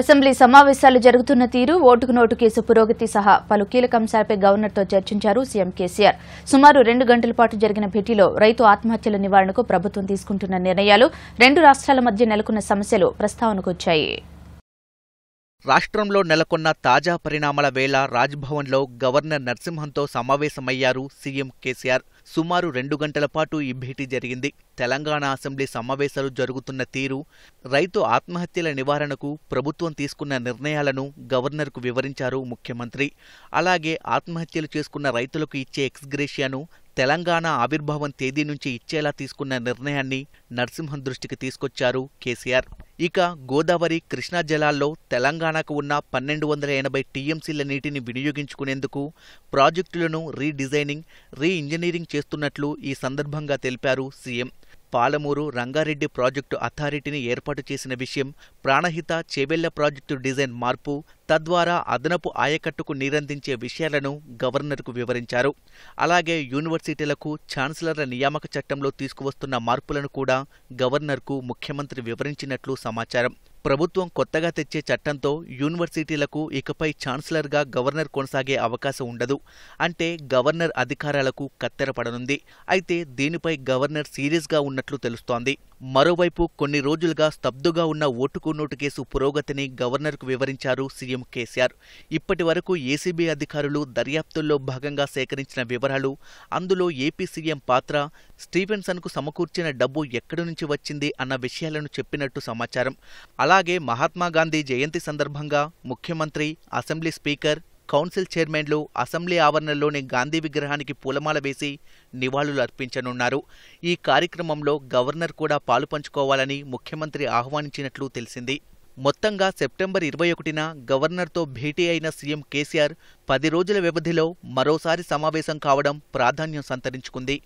assembly సమావేశాలు జరుగుతున్న తీరు ఓటుకు నోటు కేసు పురోగతి సహా పలు కీలక అంశాలపై గవర్నర్తో చర్చించారు సీఎం కేసీఆర్ సుమారు రెండు గంటల పాటు జరిగిన భేటీలో రైతు ఆత్మహత్యల నివారణకు ప్రభుత్వం తీసుకుంటున్న నిర్ణయాలు రెండు రాష్ట్రాల మధ్య నెలకొన్న సమస్యలు ప్రస్తావనకు వచ్చాయి రాష్ట్రంలో నెలకొన్న తాజా పరిణామాల వేళ రాజ్భవన్లో గవర్నర్ నరసింహంతో సమావేశమయ్యారు సీఎం కేసీఆర్ సుమారు రెండు గంటల పాటు ఈ భేటీ జరిగింది తెలంగాణ అసెంబ్లీ సమావేశాలు జరుగుతున్న తీరు రైతు ఆత్మహత్యల నివారణకు ప్రభుత్వం తీసుకున్న నిర్ణయాలను గవర్నర్కు వివరించారు ముఖ్యమంత్రి అలాగే ఆత్మహత్యలు చేసుకున్న రైతులకు ఇచ్చే ఎక్స్గ్రేషియాను తెలంగాణ ఆవిర్భావం తేదీ నుంచి ఇచ్చేలా తీసుకున్న నిర్ణయాన్ని నరసింహం దృష్టికి తీసుకొచ్చారు కేసీఆర్ ఇక గోదావరి కృష్ణా జలాల్లో తెలంగాణకు ఉన్న పన్నెండు వందల ఎనభై టీఎంసీల నీటిని వినియోగించుకునేందుకు ప్రాజెక్టులను రీడిజైనింగ్ రీ ఇంజనీరింగ్ చేస్తున్నట్లు ఈ సందర్భంగా తెలిపారు సీఎం పాలమూరు రంగారెడ్డి ప్రాజెక్టు అథారిటీని ఏర్పాటు చేసిన విషయం ప్రాణహిత చేవెళ్ల ప్రాజెక్టు డిజైన్ మార్పు తద్వారా అదనపు ఆయకట్టుకు నీరందించే విషయాలను గవర్నర్కు వివరించారు అలాగే యూనివర్సిటీలకు ఛాన్సలర్ల నియామక చట్టంలో తీసుకువస్తున్న మార్పులను కూడా గవర్నర్కు ముఖ్యమంత్రి వివరించినట్లు సమాచారం ప్రభుత్వం కొత్తగా తెచ్చే చట్టంతో యూనివర్సిటీలకు ఇకపై ఛాన్సలర్గా గవర్నర్ కొనసాగే అవకాశం ఉండదు అంటే గవర్నర్ అధికారాలకు కత్తెరపడనుంది అయితే దీనిపై గవర్నర్ సీరియస్గా ఉన్నట్లు తెలుస్తోంది మరోవైపు కొన్ని రోజులుగా స్తబ్దుగా ఉన్న ఓటుకు నోటు కేసు పురోగతిని గవర్నర్కు వివరించారు సీఎం కేసీఆర్ ఇప్పటి వరకు ఏసీబీ అధికారులు దర్యాప్తుల్లో భాగంగా సేకరించిన వివరాలు అందులో ఏపీ సీఎం పాత్ర స్టీవెన్సన్కు సమకూర్చిన డబ్బు ఎక్కడి నుంచి వచ్చింది అన్న విషయాలను చెప్పినట్టు సమాచారం అలా అలాగే మహాత్మాగాంధీ జయంతి సందర్భంగా ముఖ్యమంత్రి అసెంబ్లీ స్పీకర్ కౌన్సిల్ చైర్మన్లు అసెంబ్లీ ఆవరణలోని గాంధీ విగ్రహానికి పూలమాల వేసి నివాళులు అర్పించనున్నారు ఈ కార్యక్రమంలో గవర్నర్ కూడా పాలుపంచుకోవాలని ముఖ్యమంత్రి ఆహ్వానించినట్లు తెలిసింది మొత్తంగా సెప్టెంబర్ ఇరవై ఒకటిన గవర్నర్తో భేటీ అయిన సీఎం కేసీఆర్ పది రోజుల వ్యవధిలో మరోసారి సమావేశం కావడం ప్రాధాన్యం సంతరించుకుంది